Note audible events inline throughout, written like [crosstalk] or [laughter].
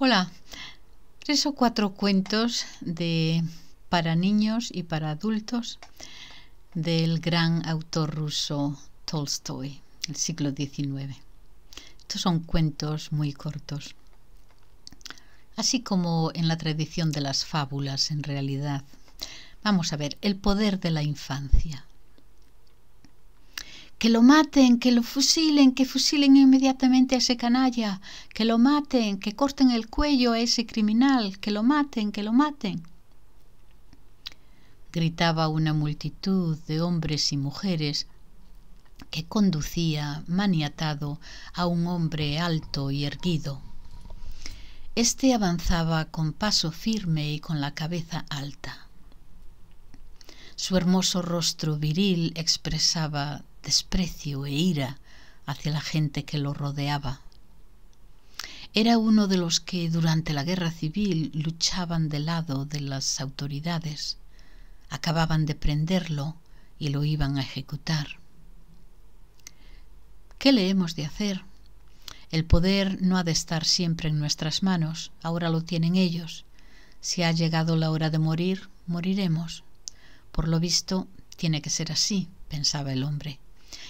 Hola, tres o cuatro cuentos de para niños y para adultos del gran autor ruso Tolstoy, el siglo XIX. Estos son cuentos muy cortos, así como en la tradición de las fábulas en realidad. Vamos a ver, el poder de la infancia que lo maten, que lo fusilen, que fusilen inmediatamente a ese canalla, que lo maten, que corten el cuello a ese criminal, que lo maten, que lo maten. Gritaba una multitud de hombres y mujeres que conducía maniatado a un hombre alto y erguido. Este avanzaba con paso firme y con la cabeza alta. Su hermoso rostro viril expresaba desprecio e ira hacia la gente que lo rodeaba. Era uno de los que durante la guerra civil luchaban del lado de las autoridades. Acababan de prenderlo y lo iban a ejecutar. ¿Qué le hemos de hacer? El poder no ha de estar siempre en nuestras manos, ahora lo tienen ellos. Si ha llegado la hora de morir, moriremos. Por lo visto, tiene que ser así, pensaba el hombre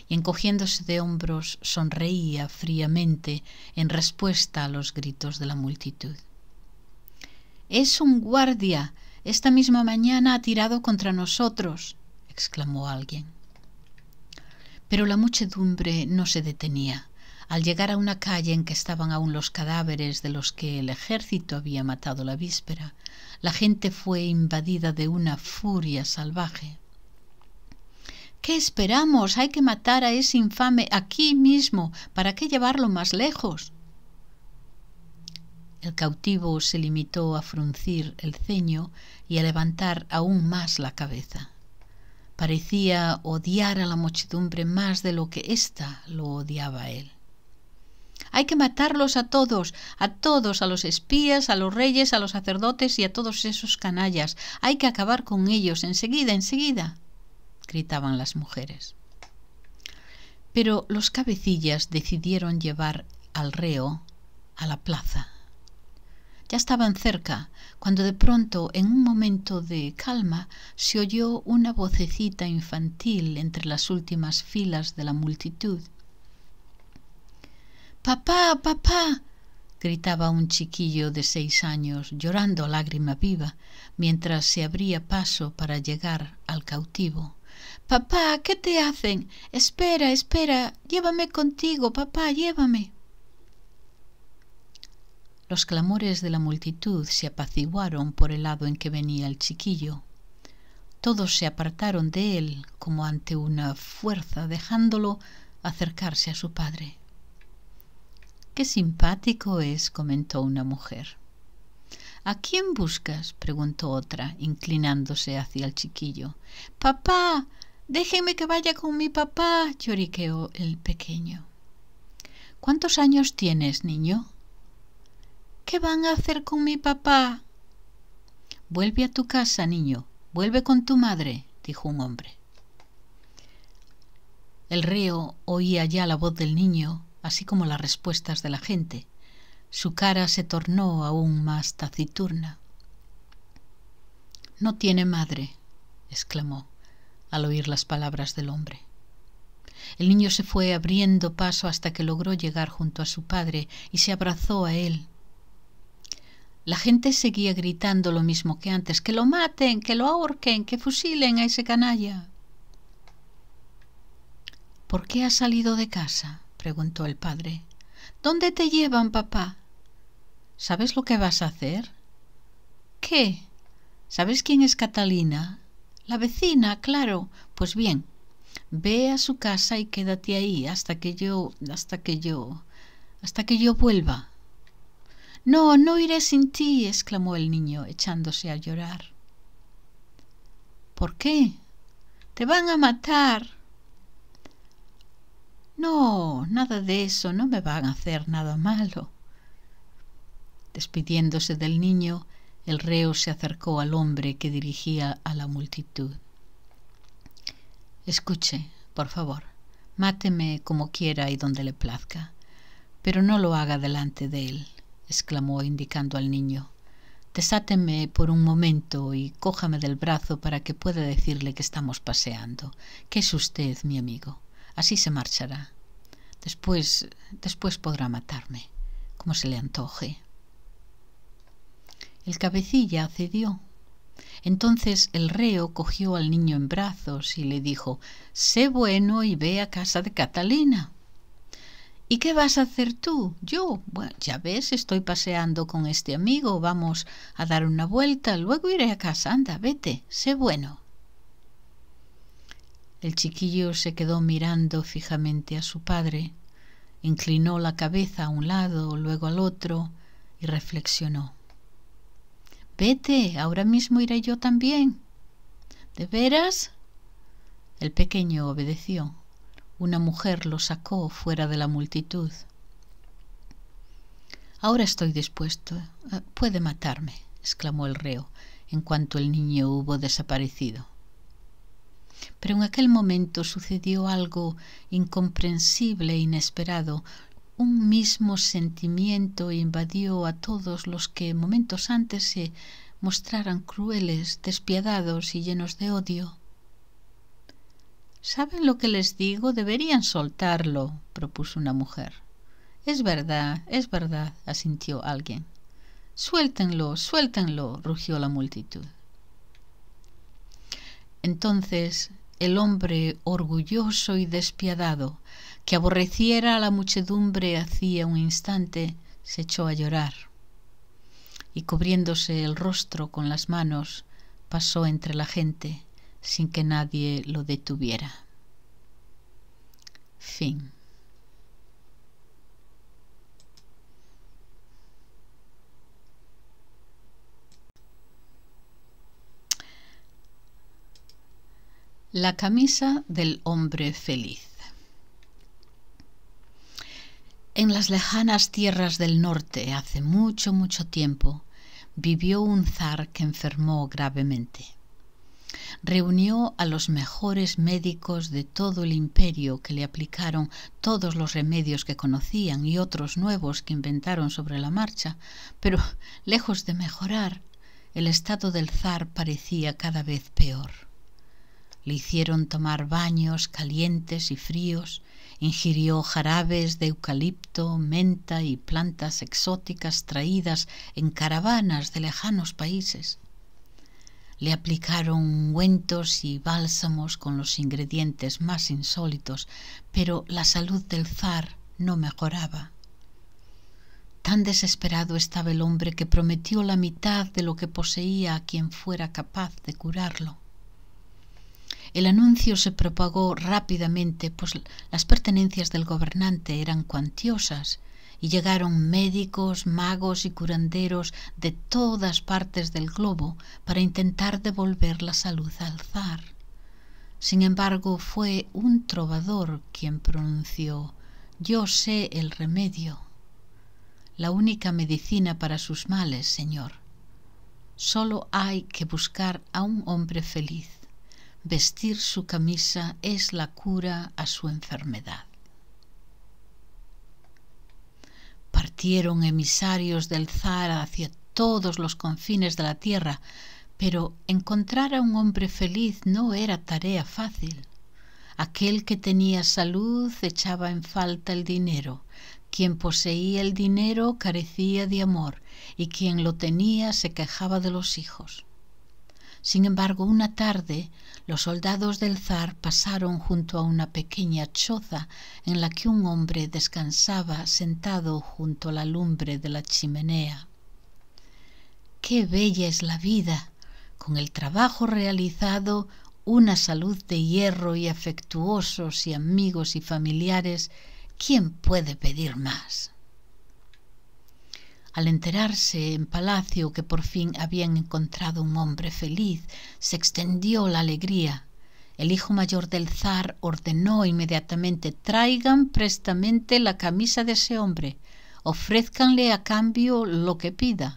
y encogiéndose de hombros sonreía fríamente en respuesta a los gritos de la multitud. Es un guardia. Esta misma mañana ha tirado contra nosotros, exclamó alguien. Pero la muchedumbre no se detenía. Al llegar a una calle en que estaban aún los cadáveres de los que el ejército había matado la víspera, la gente fue invadida de una furia salvaje. ¿Qué esperamos? Hay que matar a ese infame aquí mismo. ¿Para qué llevarlo más lejos? El cautivo se limitó a fruncir el ceño y a levantar aún más la cabeza. Parecía odiar a la muchedumbre más de lo que ésta lo odiaba él. Hay que matarlos a todos, a todos, a los espías, a los reyes, a los sacerdotes y a todos esos canallas. Hay que acabar con ellos enseguida, enseguida gritaban las mujeres. Pero los cabecillas decidieron llevar al reo a la plaza. Ya estaban cerca, cuando de pronto, en un momento de calma, se oyó una vocecita infantil entre las últimas filas de la multitud. Papá, papá, gritaba un chiquillo de seis años, llorando lágrima viva, mientras se abría paso para llegar al cautivo. Papá, ¿qué te hacen? Espera, espera, llévame contigo, papá, llévame. Los clamores de la multitud se apaciguaron por el lado en que venía el chiquillo. Todos se apartaron de él como ante una fuerza, dejándolo acercarse a su padre. Qué simpático es, comentó una mujer. ¿A quién buscas? preguntó otra, inclinándose hacia el chiquillo. Papá, Déjeme que vaya con mi papá, lloriqueó el pequeño. ¿Cuántos años tienes, niño? ¿Qué van a hacer con mi papá? Vuelve a tu casa, niño. Vuelve con tu madre, dijo un hombre. El reo oía ya la voz del niño, así como las respuestas de la gente. Su cara se tornó aún más taciturna. No tiene madre, exclamó al oír las palabras del hombre. El niño se fue abriendo paso hasta que logró llegar junto a su padre y se abrazó a él. La gente seguía gritando lo mismo que antes, que lo maten, que lo ahorquen, que fusilen a ese canalla. ¿Por qué has salido de casa? preguntó el padre. ¿Dónde te llevan, papá? ¿Sabes lo que vas a hacer? ¿Qué? ¿Sabes quién es Catalina? La vecina, claro. Pues bien, ve a su casa y quédate ahí hasta que yo, hasta que yo, hasta que yo vuelva. No, no iré sin ti, exclamó el niño, echándose a llorar. ¿Por qué? Te van a matar. No, nada de eso, no me van a hacer nada malo. Despidiéndose del niño, el reo se acercó al hombre que dirigía a la multitud. Escuche, por favor, máteme como quiera y donde le plazca, pero no lo haga delante de él, exclamó indicando al niño. Desáteme por un momento y cójame del brazo para que pueda decirle que estamos paseando, —¿Qué es usted mi amigo. Así se marchará. Después, después podrá matarme, como se le antoje. El cabecilla cedió. Entonces el reo cogió al niño en brazos y le dijo, Sé bueno y ve a casa de Catalina. ¿Y qué vas a hacer tú? Yo, bueno, ya ves, estoy paseando con este amigo, vamos a dar una vuelta, luego iré a casa, anda, vete, sé bueno. El chiquillo se quedó mirando fijamente a su padre, inclinó la cabeza a un lado, luego al otro, y reflexionó. Vete, ahora mismo iré yo también. ¿De veras? El pequeño obedeció. Una mujer lo sacó fuera de la multitud. Ahora estoy dispuesto. Eh, puede matarme, exclamó el reo, en cuanto el niño hubo desaparecido. Pero en aquel momento sucedió algo incomprensible e inesperado, un mismo sentimiento invadió a todos los que momentos antes se mostraran crueles, despiadados y llenos de odio. ¿Saben lo que les digo? Deberían soltarlo, propuso una mujer. Es verdad, es verdad, asintió alguien. Suéltenlo, suéltenlo, rugió la multitud. Entonces el hombre orgulloso y despiadado que aborreciera a la muchedumbre hacía un instante, se echó a llorar y cubriéndose el rostro con las manos, pasó entre la gente sin que nadie lo detuviera. Fin. La camisa del hombre feliz. En las lejanas tierras del norte, hace mucho, mucho tiempo, vivió un zar que enfermó gravemente. Reunió a los mejores médicos de todo el imperio que le aplicaron todos los remedios que conocían y otros nuevos que inventaron sobre la marcha, pero lejos de mejorar, el estado del zar parecía cada vez peor. Le hicieron tomar baños calientes y fríos, ingirió jarabes de eucalipto, menta y plantas exóticas traídas en caravanas de lejanos países. Le aplicaron ungüentos y bálsamos con los ingredientes más insólitos, pero la salud del zar no mejoraba. Tan desesperado estaba el hombre que prometió la mitad de lo que poseía a quien fuera capaz de curarlo. El anuncio se propagó rápidamente, pues las pertenencias del gobernante eran cuantiosas y llegaron médicos, magos y curanderos de todas partes del globo para intentar devolver la salud al zar. Sin embargo, fue un trovador quien pronunció Yo sé el remedio, la única medicina para sus males, señor. Solo hay que buscar a un hombre feliz vestir su camisa es la cura a su enfermedad. Partieron emisarios del zar hacia todos los confines de la tierra, pero encontrar a un hombre feliz no era tarea fácil. Aquel que tenía salud echaba en falta el dinero, quien poseía el dinero carecía de amor y quien lo tenía se quejaba de los hijos. Sin embargo, una tarde los soldados del zar pasaron junto a una pequeña choza en la que un hombre descansaba sentado junto a la lumbre de la chimenea. ¡Qué bella es la vida! Con el trabajo realizado, una salud de hierro y afectuosos y amigos y familiares, ¿quién puede pedir más? Al enterarse en palacio que por fin habían encontrado un hombre feliz, se extendió la alegría. El hijo mayor del zar ordenó inmediatamente traigan prestamente la camisa de ese hombre, ofrézcanle a cambio lo que pida.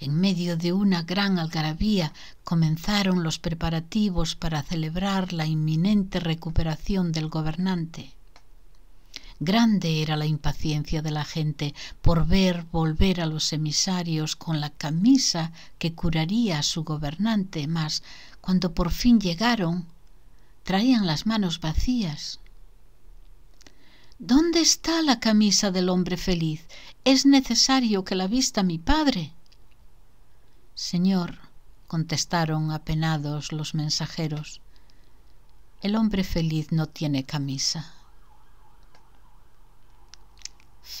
En medio de una gran algarabía comenzaron los preparativos para celebrar la inminente recuperación del gobernante. Grande era la impaciencia de la gente por ver volver a los emisarios con la camisa que curaría a su gobernante, mas cuando por fin llegaron, traían las manos vacías. ¿Dónde está la camisa del hombre feliz? Es necesario que la vista mi padre. Señor, contestaron apenados los mensajeros, el hombre feliz no tiene camisa. [laughs]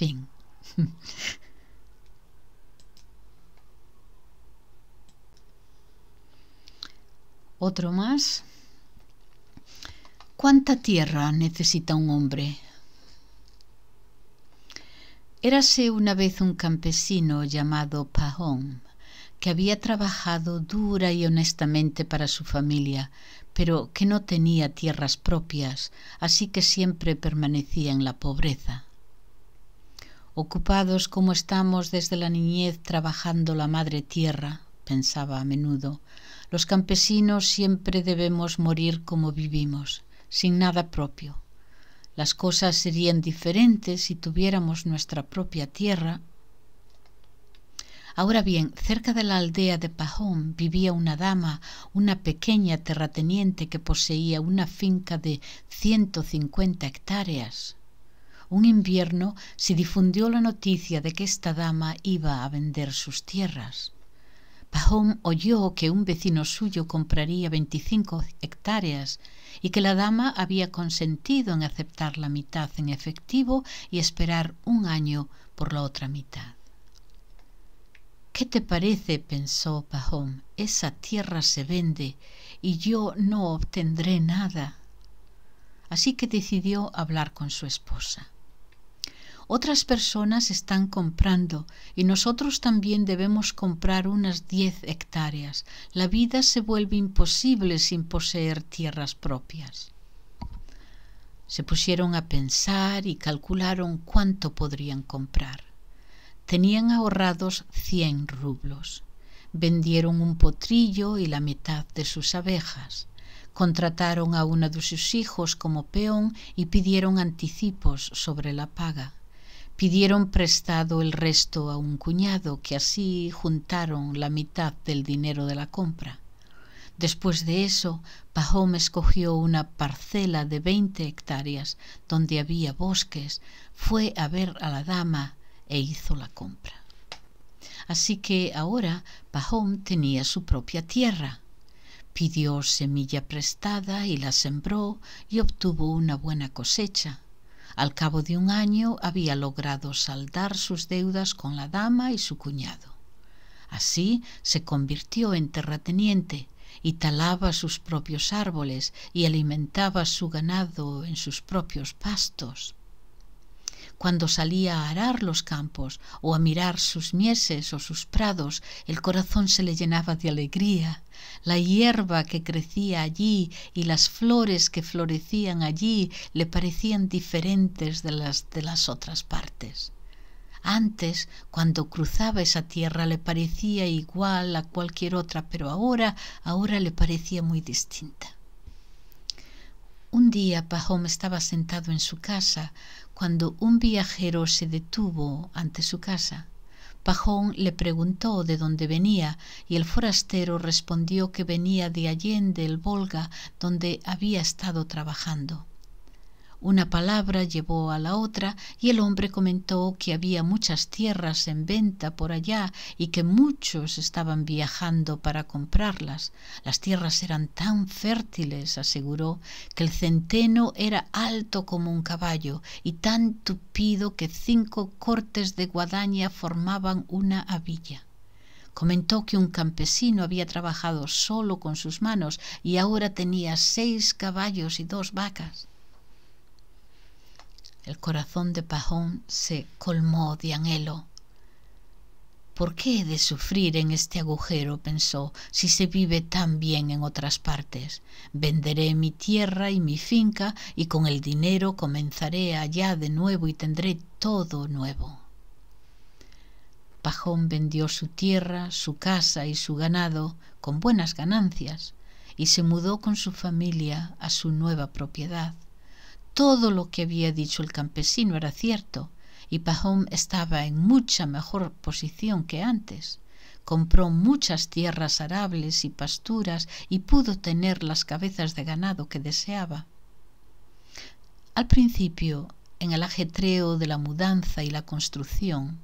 Otro más. ¿Cuánta tierra necesita un hombre? Érase una vez un campesino llamado Pajón, que había trabajado dura y honestamente para su familia, pero que no tenía tierras propias, así que siempre permanecía en la pobreza ocupados como estamos desde la niñez trabajando la madre tierra, pensaba a menudo, los campesinos siempre debemos morir como vivimos, sin nada propio. Las cosas serían diferentes si tuviéramos nuestra propia tierra. Ahora bien, cerca de la aldea de Pajón vivía una dama, una pequeña terrateniente que poseía una finca de 150 hectáreas un invierno se difundió la noticia de que esta dama iba a vender sus tierras. Pahom oyó que un vecino suyo compraría 25 hectáreas y que la dama había consentido en aceptar la mitad en efectivo y esperar un año por la otra mitad. ¿Qué te parece? pensó Pahom. Esa tierra se vende y yo no obtendré nada. Así que decidió hablar con su esposa. Otras personas están comprando y nosotros también debemos comprar unas 10 hectáreas. La vida se vuelve imposible sin poseer tierras propias. Se pusieron a pensar y calcularon cuánto podrían comprar. Tenían ahorrados 100 rublos. Vendieron un potrillo y la mitad de sus abejas. Contrataron a uno de sus hijos como peón y pidieron anticipos sobre la paga pidieron prestado el resto a un cuñado, que así juntaron la mitad del dinero de la compra. Después de eso, Pajón escogió una parcela de veinte hectáreas donde había bosques, fue a ver a la dama e hizo la compra. Así que ahora Pajón tenía su propia tierra. Pidió semilla prestada y la sembró y obtuvo una buena cosecha. Al cabo de un año había logrado saldar sus deudas con la dama y su cuñado. Así se convirtió en terrateniente y talaba sus propios árboles y alimentaba su ganado en sus propios pastos. Cuando salía a arar los campos o a mirar sus mieses o sus prados, el corazón se le llenaba de alegría la hierba que crecía allí y las flores que florecían allí le parecían diferentes de las de las otras partes. Antes, cuando cruzaba esa tierra, le parecía igual a cualquier otra, pero ahora, ahora le parecía muy distinta. Un día Pahom estaba sentado en su casa cuando un viajero se detuvo ante su casa. Pajón le preguntó de dónde venía y el forastero respondió que venía de Allende el Volga, donde había estado trabajando. Una palabra llevó a la otra y el hombre comentó que había muchas tierras en venta por allá y que muchos estaban viajando para comprarlas. Las tierras eran tan fértiles, aseguró, que el centeno era alto como un caballo y tan tupido que cinco cortes de guadaña formaban una avilla. Comentó que un campesino había trabajado solo con sus manos y ahora tenía seis caballos y dos vacas. El corazón de Pajón se colmó de anhelo. ¿Por qué he de sufrir en este agujero? pensó, si se vive tan bien en otras partes. Venderé mi tierra y mi finca y con el dinero comenzaré allá de nuevo y tendré todo nuevo. Pajón vendió su tierra, su casa y su ganado con buenas ganancias y se mudó con su familia a su nueva propiedad todo lo que había dicho el campesino era cierto, y Pahom estaba en mucha mejor posición que antes. Compró muchas tierras arables y pasturas y pudo tener las cabezas de ganado que deseaba. Al principio, en el ajetreo de la mudanza y la construcción,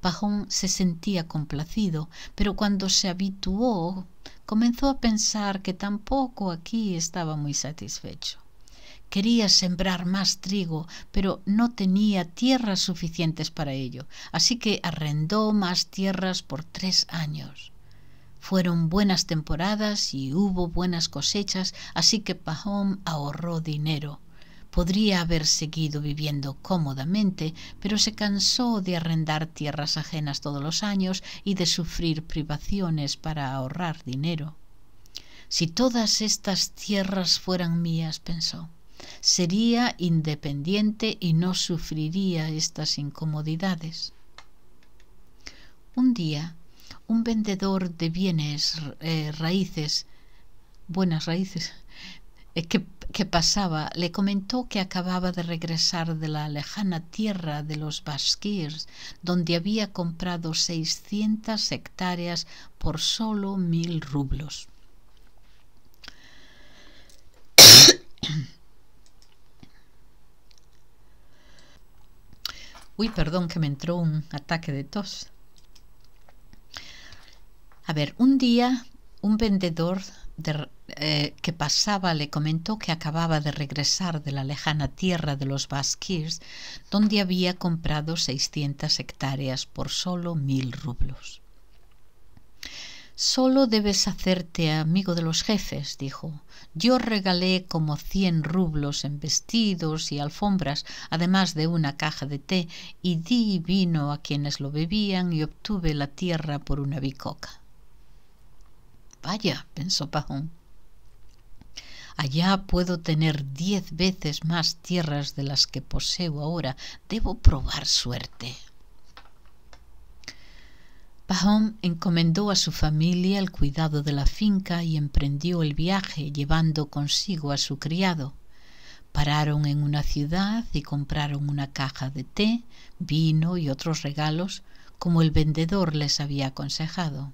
Pajón se sentía complacido, pero cuando se habituó comenzó a pensar que tampoco aquí estaba muy satisfecho. Quería sembrar más trigo, pero no tenía tierras suficientes para ello, así que arrendó más tierras por tres años. Fueron buenas temporadas y hubo buenas cosechas, así que Pahom ahorró dinero. Podría haber seguido viviendo cómodamente, pero se cansó de arrendar tierras ajenas todos los años y de sufrir privaciones para ahorrar dinero. Si todas estas tierras fueran mías, pensó, sería independiente y no sufriría estas incomodidades. Un día, un vendedor de bienes eh, raíces, buenas raíces, eh, que, pasaba, le comentó que acababa de regresar de la lejana tierra de los Baskirs, donde había comprado 600 hectáreas por solo mil rublos. Uy, perdón que me entró un ataque de tos. A ver, un día un vendedor eh, que pasaba le comentó que acababa de regresar de la lejana tierra de los Baskirs, donde había comprado 600 hectáreas por solo mil rublos. Solo debes hacerte amigo de los jefes, dijo. Yo regalé como cien rublos en vestidos y alfombras, además de una caja de té, y di vino a quienes lo bebían y obtuve la tierra por una bicoca. Vaya, pensó Pajón. Allá puedo tener diez veces más tierras de las que poseo ahora. Debo probar suerte encomendó a su familia el cuidado de la finca y emprendió el viaje llevando consigo a su criado. Pararon en una ciudad y compraron una caja de té, vino y otros regalos como el vendedor les había aconsejado.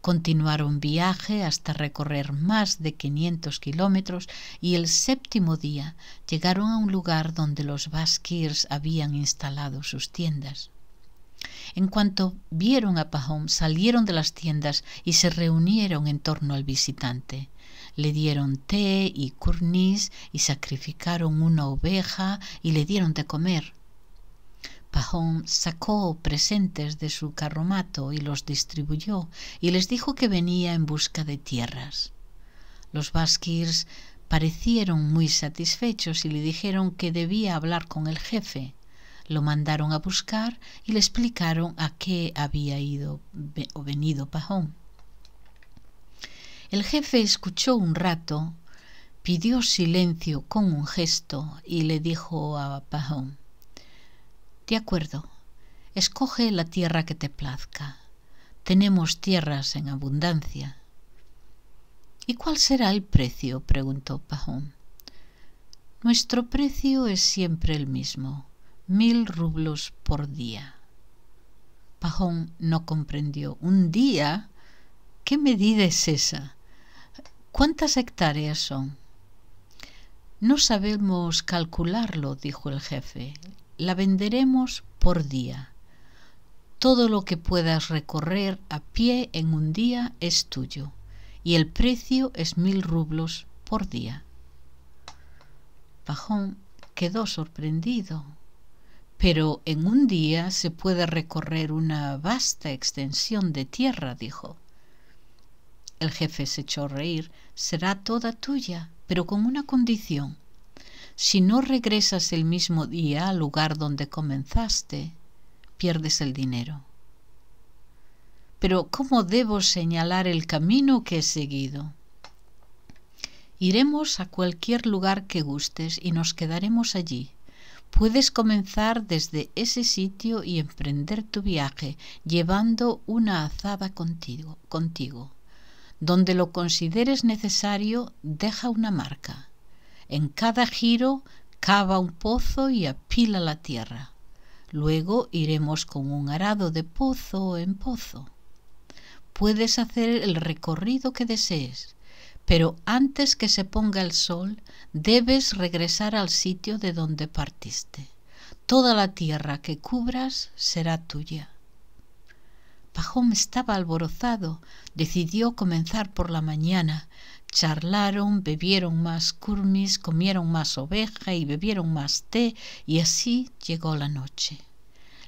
Continuaron viaje hasta recorrer más de 500 kilómetros y el séptimo día llegaron a un lugar donde los Baskirs habían instalado sus tiendas. En cuanto vieron a Pajón, salieron de las tiendas y se reunieron en torno al visitante. Le dieron té y curnis, y sacrificaron una oveja y le dieron de comer. Pajón sacó presentes de su carromato y los distribuyó y les dijo que venía en busca de tierras. Los vaskirs parecieron muy satisfechos y le dijeron que debía hablar con el jefe. Lo mandaron a buscar y le explicaron a qué había ido o venido Pajón. El jefe escuchó un rato, pidió silencio con un gesto y le dijo a Pajón, De acuerdo, escoge la tierra que te plazca. Tenemos tierras en abundancia. ¿Y cuál será el precio? preguntó Pajón. Nuestro precio es siempre el mismo, mil rublos por día. Pajón no comprendió. ¿Un día? ¿Qué medida es esa? ¿Cuántas hectáreas son? No sabemos calcularlo, dijo el jefe. La venderemos por día. Todo lo que puedas recorrer a pie en un día es tuyo, y el precio es mil rublos por día. Pajón quedó sorprendido. Pero en un día se puede recorrer una vasta extensión de tierra, dijo. El jefe se echó a reír. Será toda tuya, pero con una condición. Si no regresas el mismo día al lugar donde comenzaste, pierdes el dinero. Pero ¿cómo debo señalar el camino que he seguido? Iremos a cualquier lugar que gustes y nos quedaremos allí. Puedes comenzar desde ese sitio y emprender tu viaje llevando una azada contigo. contigo. Donde lo consideres necesario, deja una marca. En cada giro, cava un pozo y apila la tierra. Luego iremos con un arado de pozo en pozo. Puedes hacer el recorrido que desees pero antes que se ponga el sol debes regresar al sitio de donde partiste. Toda la tierra que cubras será tuya. Pajón estaba alborozado, decidió comenzar por la mañana. Charlaron, bebieron más curmis, comieron más oveja y bebieron más té, y así llegó la noche.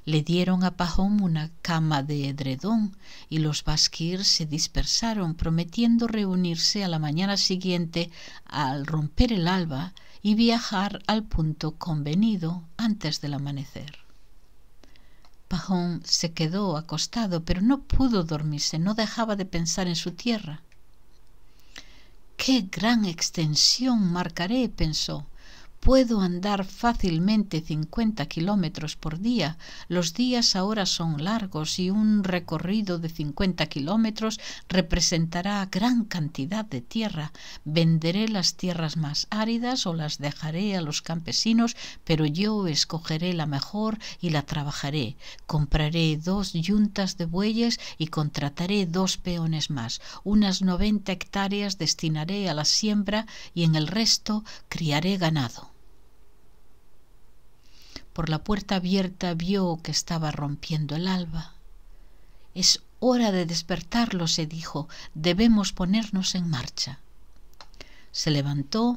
Le dieron a Pajón una cama de edredón y los basquir se dispersaron, prometiendo reunirse a la mañana siguiente al romper el alba y viajar al punto convenido antes del amanecer. Pajón se quedó acostado, pero no pudo dormirse, no dejaba de pensar en su tierra. ¡Qué gran extensión marcaré! pensó. Puedo andar fácilmente 50 kilómetros por día. Los días ahora son largos y un recorrido de 50 kilómetros representará gran cantidad de tierra. Venderé las tierras más áridas o las dejaré a los campesinos, pero yo escogeré la mejor y la trabajaré. Compraré dos yuntas de bueyes y contrataré dos peones más. Unas 90 hectáreas destinaré a la siembra y en el resto criaré ganado. Por la puerta abierta vio que estaba rompiendo el alba. Es hora de despertarlo, se dijo, debemos ponernos en marcha. Se levantó,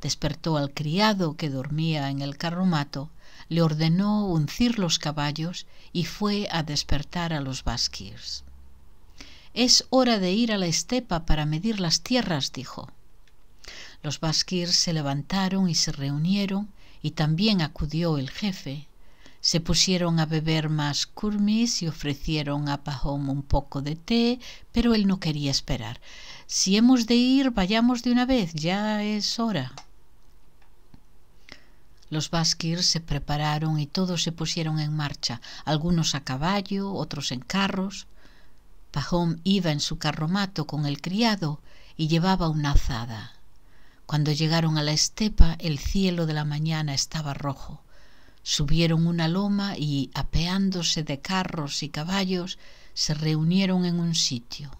despertó al criado que dormía en el carromato, le ordenó uncir los caballos y fue a despertar a los basquirs. Es hora de ir a la estepa para medir las tierras, dijo. Los basquirs se levantaron y se reunieron y también acudió el jefe. Se pusieron a beber más kurmis y ofrecieron a Pajón un poco de té, pero él no quería esperar. Si hemos de ir, vayamos de una vez, ya es hora. Los Baskirs se prepararon y todos se pusieron en marcha, algunos a caballo, otros en carros. Pajón iba en su carromato con el criado y llevaba una azada. Cuando llegaron a la estepa, el cielo de la mañana estaba rojo. Subieron una loma y, apeándose de carros y caballos, se reunieron en un sitio.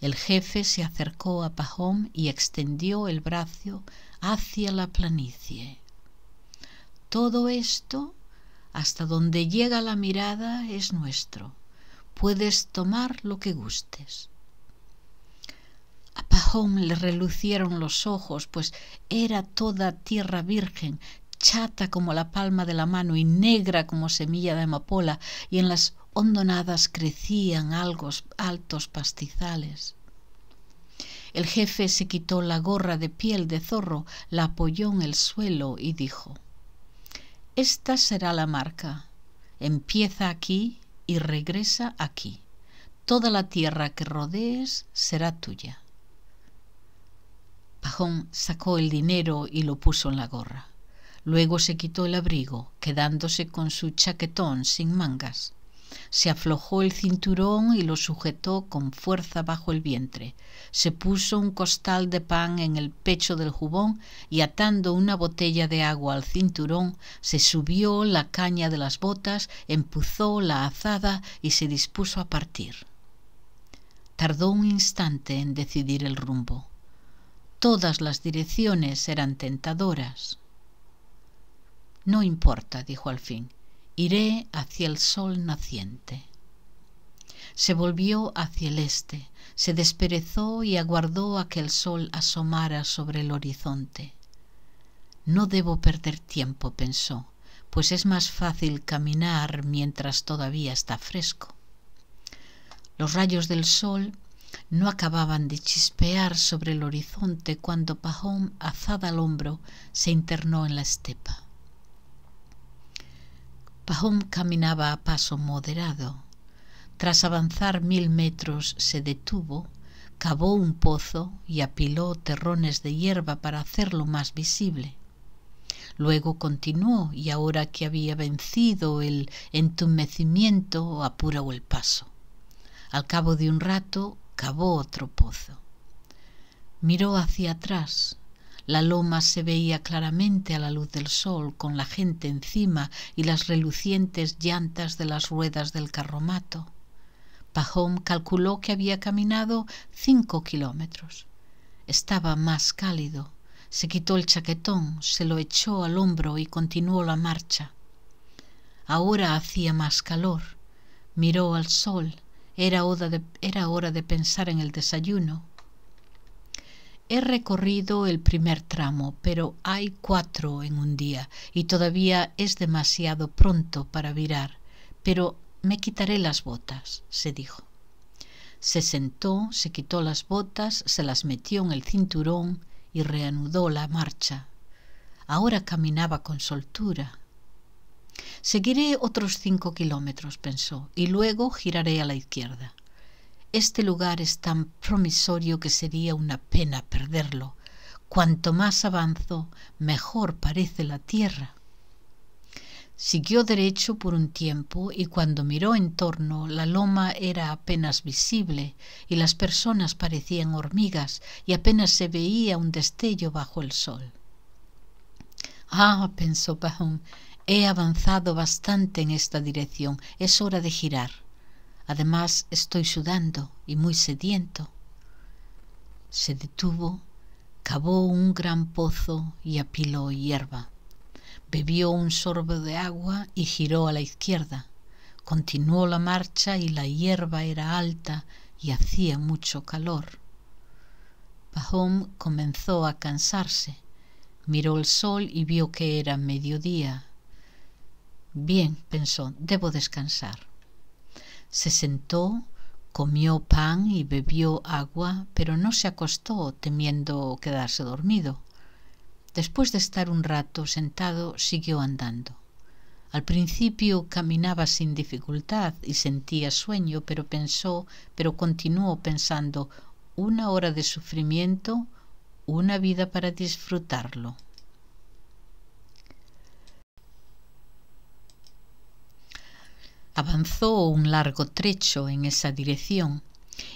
El jefe se acercó a Pajón y extendió el brazo hacia la planicie. Todo esto, hasta donde llega la mirada, es nuestro. Puedes tomar lo que gustes. A Pahom le relucieron los ojos, pues era toda tierra virgen, chata como la palma de la mano y negra como semilla de amapola, y en las hondonadas crecían algos, altos pastizales. El jefe se quitó la gorra de piel de zorro, la apoyó en el suelo y dijo, Esta será la marca. Empieza aquí y regresa aquí. Toda la tierra que rodees será tuya. Pajón sacó el dinero y lo puso en la gorra. Luego se quitó el abrigo, quedándose con su chaquetón sin mangas. Se aflojó el cinturón y lo sujetó con fuerza bajo el vientre. Se puso un costal de pan en el pecho del jubón y atando una botella de agua al cinturón, se subió la caña de las botas, empuzó la azada y se dispuso a partir. Tardó un instante en decidir el rumbo. Todas las direcciones eran tentadoras. No importa, dijo al fin, iré hacia el sol naciente. Se volvió hacia el este, se desperezó y aguardó a que el sol asomara sobre el horizonte. No debo perder tiempo, pensó, pues es más fácil caminar mientras todavía está fresco. Los rayos del sol no acababan de chispear sobre el horizonte cuando Pajón, azada al hombro, se internó en la estepa. Pajón caminaba a paso moderado. Tras avanzar mil metros se detuvo, cavó un pozo y apiló terrones de hierba para hacerlo más visible. Luego continuó y ahora que había vencido el entumecimiento apuró el paso. Al cabo de un rato cavó otro pozo. Miró hacia atrás. La loma se veía claramente a la luz del sol, con la gente encima y las relucientes llantas de las ruedas del carromato. Pajón calculó que había caminado cinco kilómetros. Estaba más cálido. Se quitó el chaquetón, se lo echó al hombro y continuó la marcha. Ahora hacía más calor. Miró al sol era hora, de, pensar en el desayuno. He recorrido el primer tramo, pero hay cuatro en un día y todavía es demasiado pronto para virar, pero me quitaré las botas, se dijo. Se sentó, se quitó las botas, se las metió en el cinturón y reanudó la marcha. Ahora caminaba con soltura, Seguiré otros cinco kilómetros, pensó, y luego giraré a la izquierda. Este lugar es tan promisorio que sería una pena perderlo. Cuanto más avanzo, mejor parece la tierra. Siguió derecho por un tiempo y cuando miró en torno la loma era apenas visible y las personas parecían hormigas y apenas se veía un destello bajo el sol. Ah, pensó He avanzado bastante en esta dirección, es hora de girar. Además estoy sudando y muy sediento. Se detuvo, cavó un gran pozo y apiló hierba. Bebió un sorbo de agua y giró a la izquierda. Continuó la marcha y la hierba era alta y hacía mucho calor. Pahom comenzó a cansarse. Miró el sol y vio que era mediodía. Bien, pensó, debo descansar. Se sentó, comió pan y bebió agua, pero no se acostó temiendo quedarse dormido. Después de estar un rato sentado, siguió andando. Al principio caminaba sin dificultad y sentía sueño, pero pensó, pero continuó pensando una hora de sufrimiento, una vida para disfrutarlo. Avanzó un largo trecho en esa dirección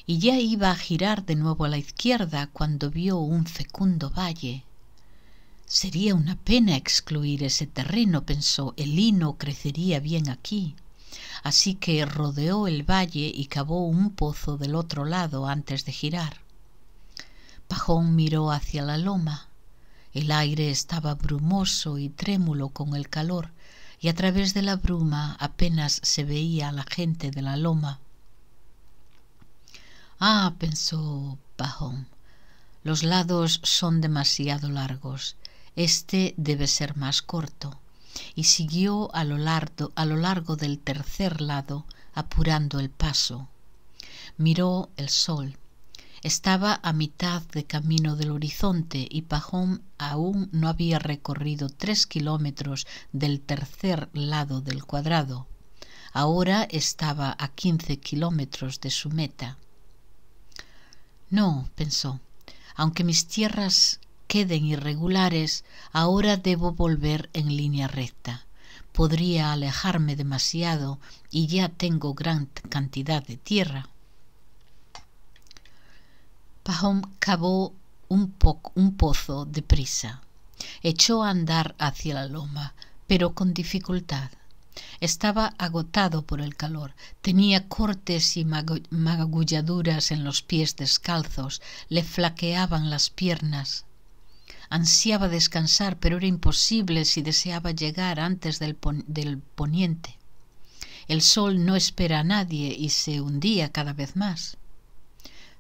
y ya iba a girar de nuevo a la izquierda cuando vio un fecundo valle. Sería una pena excluir ese terreno, pensó, el lino crecería bien aquí. Así que rodeó el valle y cavó un pozo del otro lado antes de girar. Pajón miró hacia la loma. El aire estaba brumoso y trémulo con el calor, y a través de la bruma apenas se veía a la gente de la loma. Ah, pensó Pajón, los lados son demasiado largos, este debe ser más corto, y siguió a lo, largo, a lo largo del tercer lado, apurando el paso. Miró el sol, estaba a mitad de camino del horizonte y Pajón aún no había recorrido tres kilómetros del tercer lado del cuadrado. Ahora estaba a quince kilómetros de su meta. No, pensó, aunque mis tierras queden irregulares, ahora debo volver en línea recta. Podría alejarme demasiado y ya tengo gran cantidad de tierra. Pahom cavó un, un pozo deprisa. Echó a andar hacia la loma, pero con dificultad. Estaba agotado por el calor, tenía cortes y magulladuras en los pies descalzos, le flaqueaban las piernas. Ansiaba descansar, pero era imposible si deseaba llegar antes del poniente. El sol no espera a nadie y se hundía cada vez más.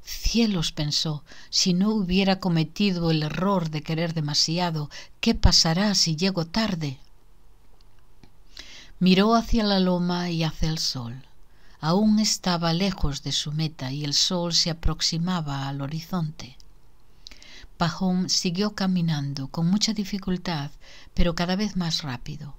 Cielos, pensó, si no hubiera cometido el error de querer demasiado, ¿qué pasará si llego tarde? Miró hacia la loma y hacia el sol. Aún estaba lejos de su meta y el sol se aproximaba al horizonte. Pajón siguió caminando con mucha dificultad, pero cada vez más rápido.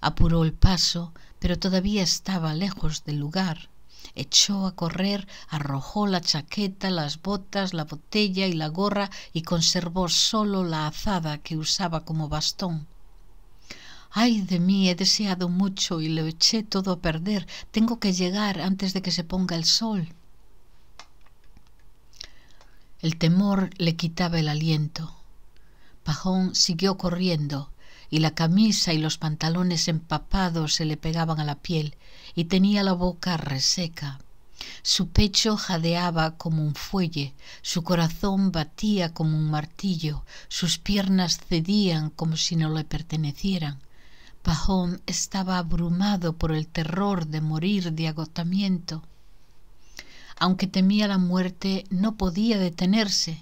Apuró el paso, pero todavía estaba lejos del lugar echó a correr, arrojó la chaqueta, las botas, la botella y la gorra y conservó solo la azada que usaba como bastón. Ay de mí, he deseado mucho y lo eché todo a perder. Tengo que llegar antes de que se ponga el sol. El temor le quitaba el aliento. Pajón siguió corriendo y la camisa y los pantalones empapados se le pegaban a la piel y tenía la boca reseca. Su pecho jadeaba como un fuelle, su corazón batía como un martillo, sus piernas cedían como si no le pertenecieran. Pajón estaba abrumado por el terror de morir de agotamiento. Aunque temía la muerte, no podía detenerse.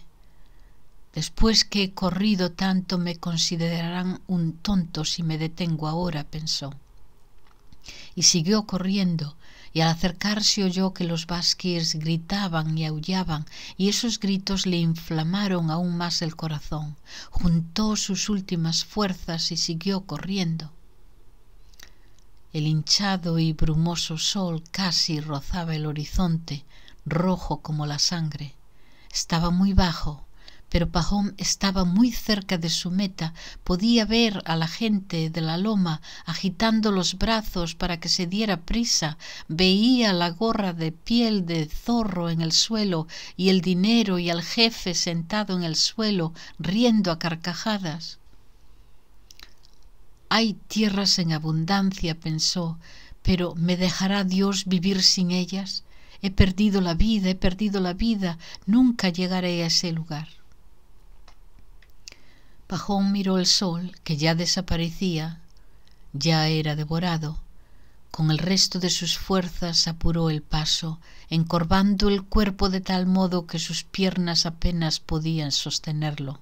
Después que he corrido tanto me considerarán un tonto si me detengo ahora, pensó y siguió corriendo, y al acercarse oyó que los basquirs gritaban y aullaban, y esos gritos le inflamaron aún más el corazón. Juntó sus últimas fuerzas y siguió corriendo. El hinchado y brumoso sol casi rozaba el horizonte, rojo como la sangre. Estaba muy bajo, pero Pajón estaba muy cerca de su meta. Podía ver a la gente de la loma agitando los brazos para que se diera prisa. Veía la gorra de piel de zorro en el suelo y el dinero y al jefe sentado en el suelo riendo a carcajadas. Hay tierras en abundancia, pensó, pero ¿me dejará Dios vivir sin ellas? He perdido la vida, he perdido la vida, nunca llegaré a ese lugar. Pajón miró el sol, que ya desaparecía, ya era devorado. Con el resto de sus fuerzas apuró el paso, encorvando el cuerpo de tal modo que sus piernas apenas podían sostenerlo.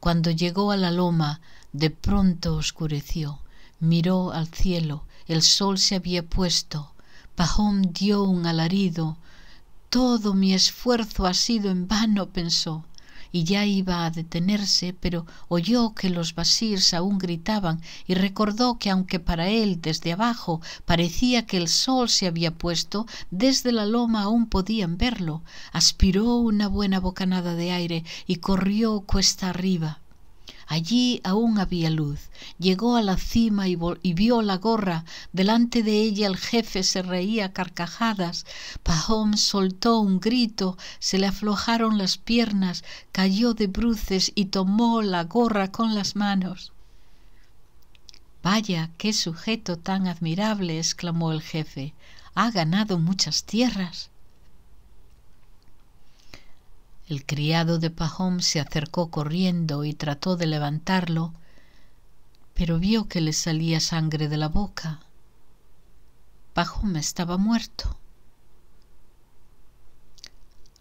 Cuando llegó a la loma, de pronto oscureció. Miró al cielo, el sol se había puesto. Pajón dio un alarido. Todo mi esfuerzo ha sido en vano, pensó y ya iba a detenerse, pero oyó que los basirs aún gritaban y recordó que aunque para él desde abajo parecía que el sol se había puesto, desde la loma aún podían verlo. Aspiró una buena bocanada de aire y corrió cuesta arriba. Allí aún había luz. Llegó a la cima y, vio la gorra. Delante de ella el jefe se reía a carcajadas. Pahom soltó un grito, se le aflojaron las piernas, cayó de bruces y tomó la gorra con las manos. Vaya, qué sujeto tan admirable, exclamó el jefe. Ha ganado muchas tierras. El criado de Pajón se acercó corriendo y trató de levantarlo, pero vio que le salía sangre de la boca. Pajón estaba muerto.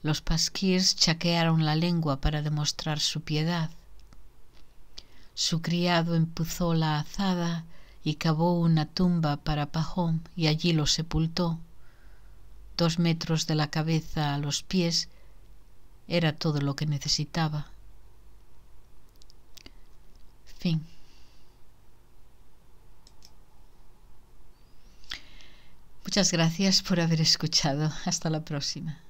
Los pasquirs chaquearon la lengua para demostrar su piedad. Su criado empuzó la azada y cavó una tumba para Pajón y allí lo sepultó. Dos metros de la cabeza a los pies era todo lo que necesitaba. Fin. Muchas gracias por haber escuchado. Hasta la próxima.